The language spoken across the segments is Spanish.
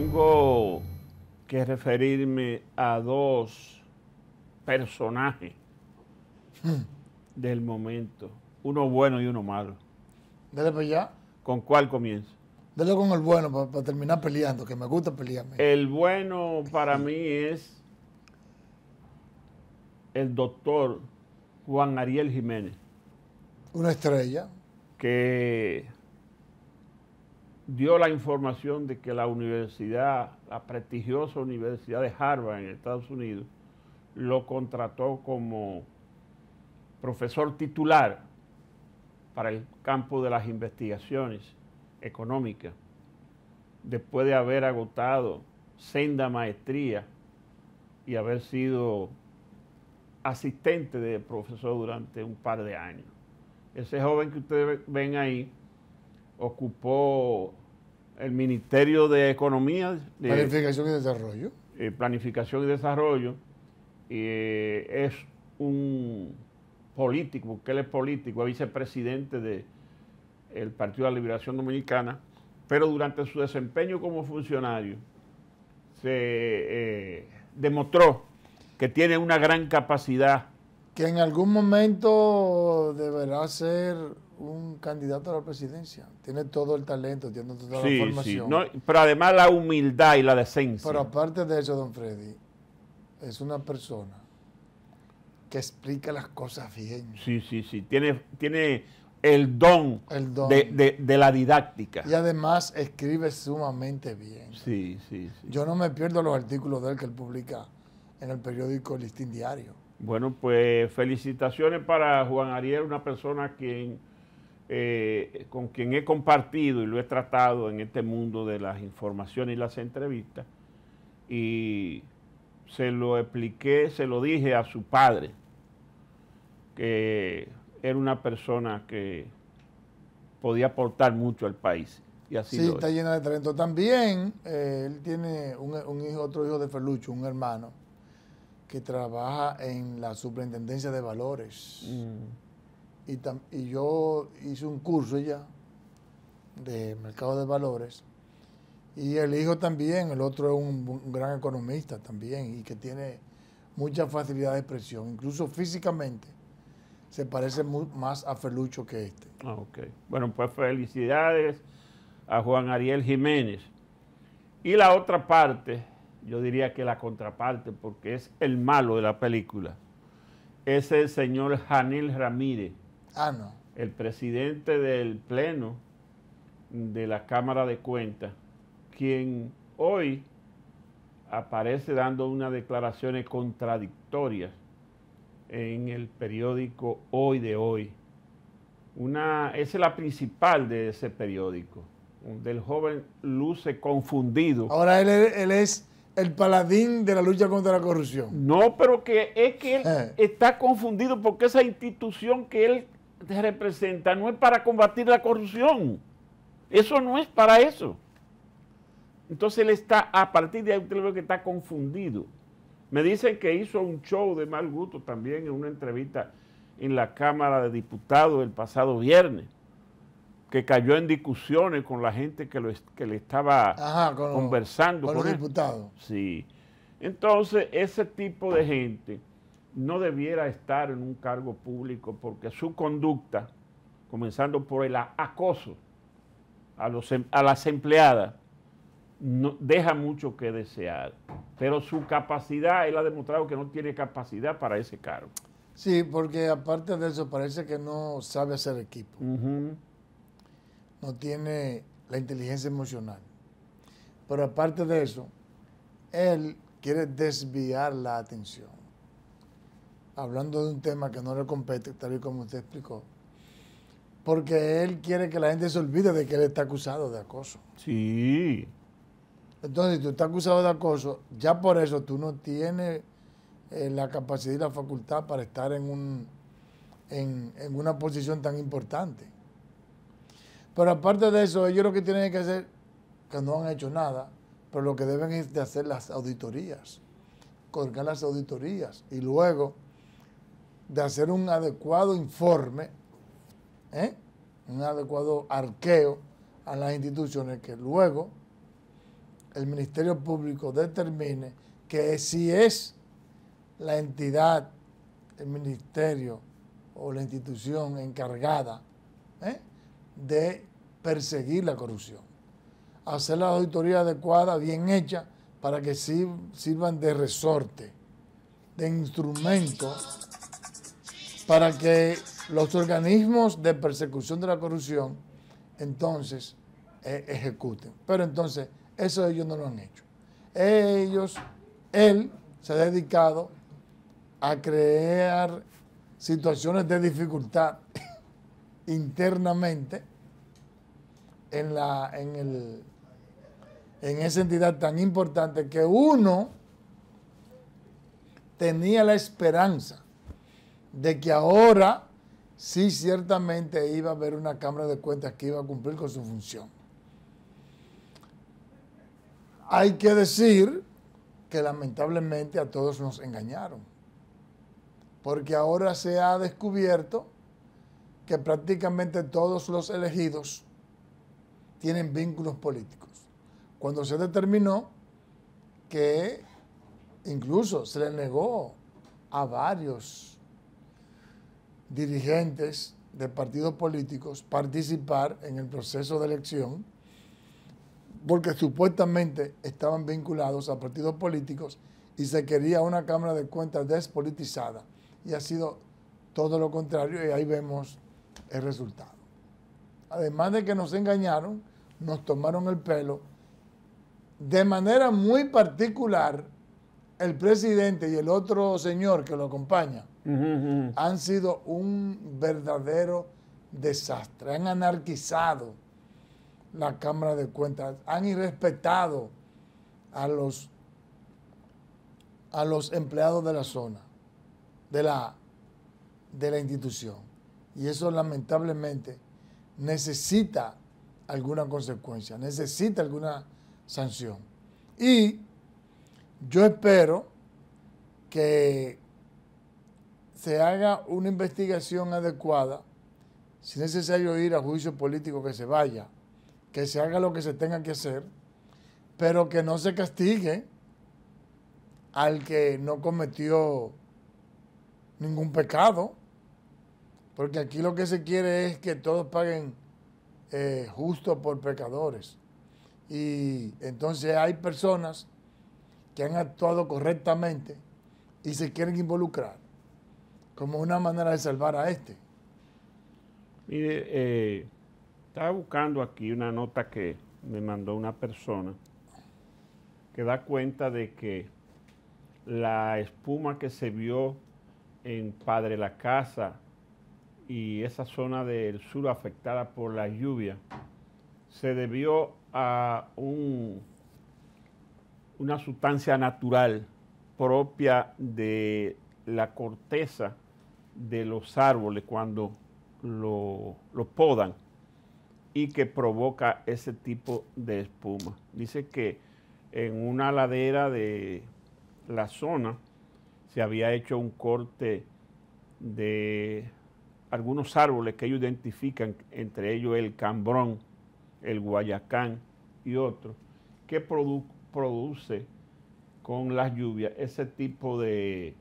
tengo que referirme a dos personajes hmm. del momento, uno bueno y uno malo. Dale para allá. ¿Con cuál comienzo? Dale con el bueno para, para terminar peleando, que me gusta pelearme. El bueno para mí es el doctor Juan Ariel Jiménez. Una estrella. Que dio la información de que la universidad, la prestigiosa universidad de Harvard en Estados Unidos, lo contrató como profesor titular para el campo de las investigaciones económicas, después de haber agotado senda maestría y haber sido asistente de profesor durante un par de años. Ese joven que ustedes ven ahí ocupó el Ministerio de Economía. Eh, planificación y Desarrollo. Eh, planificación y Desarrollo. Eh, es un político, porque él es político, es vicepresidente del Partido de la Liberación Dominicana, pero durante su desempeño como funcionario se demostró que tiene una gran capacidad. Que en algún momento deberá ser un candidato a la presidencia. Tiene todo el talento, tiene toda la formación. Sí. pero además la humildad y la decencia. Pero aparte de eso, don Freddy, es una persona que explica las cosas bien. Sí, sí, sí. Tiene, tiene el don, De, la didáctica. Y además escribe sumamente bien. Sí, sí, Yo no me pierdo los artículos de él que él publica en el periódico Listín Diario. Bueno, pues felicitaciones para Juan Ariel, una persona que... Eh, con quien he compartido y lo he tratado en este mundo de las informaciones y las entrevistas, y se lo expliqué, se lo dije a su padre, que era una persona que podía aportar mucho al país. Y así sí, está llena de talento. También eh, él tiene un, hijo, otro hijo de Felucho, un hermano, que trabaja en la superintendencia de valores. Mm y, yo hice un curso ya de mercado de valores. Y el hijo también, el otro es un, gran economista también y que tiene mucha facilidad de expresión, incluso físicamente se parece más a Felucho que este. Ah, Bueno, pues felicidades a Juan Ariel Jiménez. Y la otra parte, yo diría que la contraparte, porque es el malo de la película, es el señor Janil Ramírez. Ah, el presidente del Pleno de la Cámara de Cuentas, quien hoy aparece dando unas declaraciones contradictorias en el periódico Hoy de Hoy. Una, esa es la principal de ese periódico, del joven luce confundido. Ahora él, es el paladín de la lucha contra la corrupción. No, pero que es que él eh. está confundido porque esa institución que él representa no es para combatir la corrupción. Eso no es para eso. Entonces él está, a partir de ahí usted lo que está confundido. Me dicen que hizo un show de mal gusto también en una entrevista en la Cámara de Diputados el pasado viernes, que cayó en discusiones con la gente que, lo, que le estaba conversando. con, con los diputados. Sí. Entonces, ese tipo de gente no debiera estar en un cargo público porque su conducta, comenzando por el acoso em, a, las empleadas, deja mucho que desear. Pero su capacidad, él ha demostrado que no tiene capacidad para ese cargo. Sí, porque aparte de eso parece que no sabe hacer equipo. No tiene la inteligencia emocional. Pero aparte de eso, él quiere desviar la atención hablando de un tema que no le compete, tal y como usted explicó, porque él quiere que la gente se olvide de que él está acusado de acoso. Sí. Entonces, si tú estás acusado de acoso, ya por eso tú no tienes eh, la capacidad y la facultad para estar en, un, en, en una posición tan importante. Pero aparte de eso, ellos lo que tienen que hacer, que no han hecho nada, pero lo que deben es de hacer las auditorías, colgar las auditorías y luego de hacer un adecuado informe, ¿eh? un adecuado arqueo a las instituciones que luego el Ministerio Público determine que si es la entidad, el ministerio o la institución encargada ¿eh? de perseguir la corrupción. Hacer la auditoría adecuada, bien hecha, para que sirvan de resorte, de instrumento para que los organismos de persecución de la corrupción entonces eh, ejecuten. Pero entonces, eso ellos no lo han hecho. Ellos, él se ha dedicado a crear situaciones de dificultad internamente en, la, en, en esa entidad tan importante que uno tenía la esperanza de que ahora sí ciertamente iba a haber una Cámara de Cuentas que iba a cumplir con su función. Hay que decir que lamentablemente a todos nos engañaron, porque ahora se ha descubierto que prácticamente todos los elegidos tienen vínculos políticos. Cuando se determinó que incluso se le negó a varios dirigentes de partidos políticos participar en el proceso de elección porque supuestamente estaban vinculados a partidos políticos y se quería una Cámara de Cuentas despolitizada. Y ha sido todo lo contrario y ahí vemos el resultado. Además de que nos engañaron, nos tomaron el pelo de manera muy particular el presidente y el otro señor que lo acompaña han sido un verdadero desastre. Han anarquizado la Cámara de Cuentas, han irrespetado a los, a los empleados de la zona, de la, de la institución. Y eso lamentablemente necesita alguna consecuencia, necesita alguna sanción. Y yo espero que se haga una investigación adecuada, si es necesario ir a juicio político que se vaya, que se haga lo que se tenga que hacer, pero que no se castigue al que no cometió ningún pecado, porque aquí lo que se quiere es que todos paguen eh, justo por pecadores. Y entonces hay personas que han actuado correctamente y se quieren involucrar como una manera de salvar a este. Mire, eh, estaba buscando aquí una nota que me mandó una persona que da cuenta de que la espuma que se vio en Padre la Casa y esa zona del sur afectada por la lluvia se debió a un una sustancia natural propia de la corteza de los árboles cuando lo, podan y que provoca ese tipo de espuma. Dice que en una ladera de la zona se había hecho un corte de algunos árboles que ellos identifican, entre ellos el cambrón, el guayacán y otros, que produjo? produce con las lluvias ese tipo de,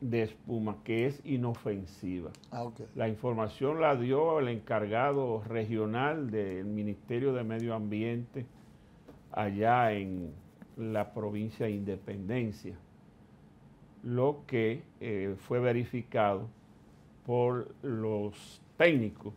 de espuma que es inofensiva. Ah, la información la dio el encargado regional del Ministerio de Medio Ambiente allá en la provincia de Independencia, lo que eh, fue verificado por los técnicos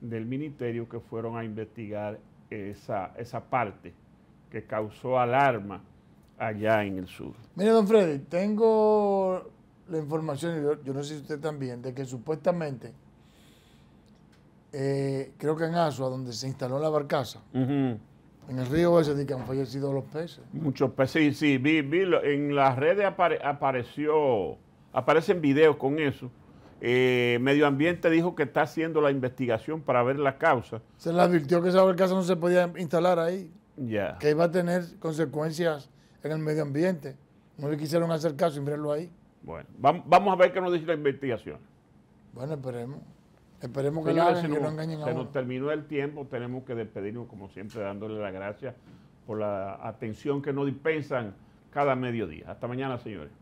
del ministerio que fueron a investigar esa, esa parte que causó alarma allá en el sur. Mire, don Freddy, tengo la información, yo, no sé si usted también, de que supuestamente, eh, creo que en Asua, donde se instaló la barcaza, en el río ese de que han fallecido los peces. Muchos peces, sí, sí, vi, vi en las redes apareció, aparecen videos con eso. Eh, medio Ambiente dijo que está haciendo la investigación para ver la causa. Se le advirtió que esa barcaza no se podía instalar ahí que iba a tener consecuencias en el medio ambiente. No le quisieron hacer caso y mirarlo ahí. Bueno, vamos a ver qué nos dice la investigación. Bueno, esperemos. Esperemos que, nos, no engañen a Se nos terminó el tiempo, tenemos que despedirnos como siempre dándole las gracias por la atención que nos dispensan cada mediodía. Hasta mañana, señores.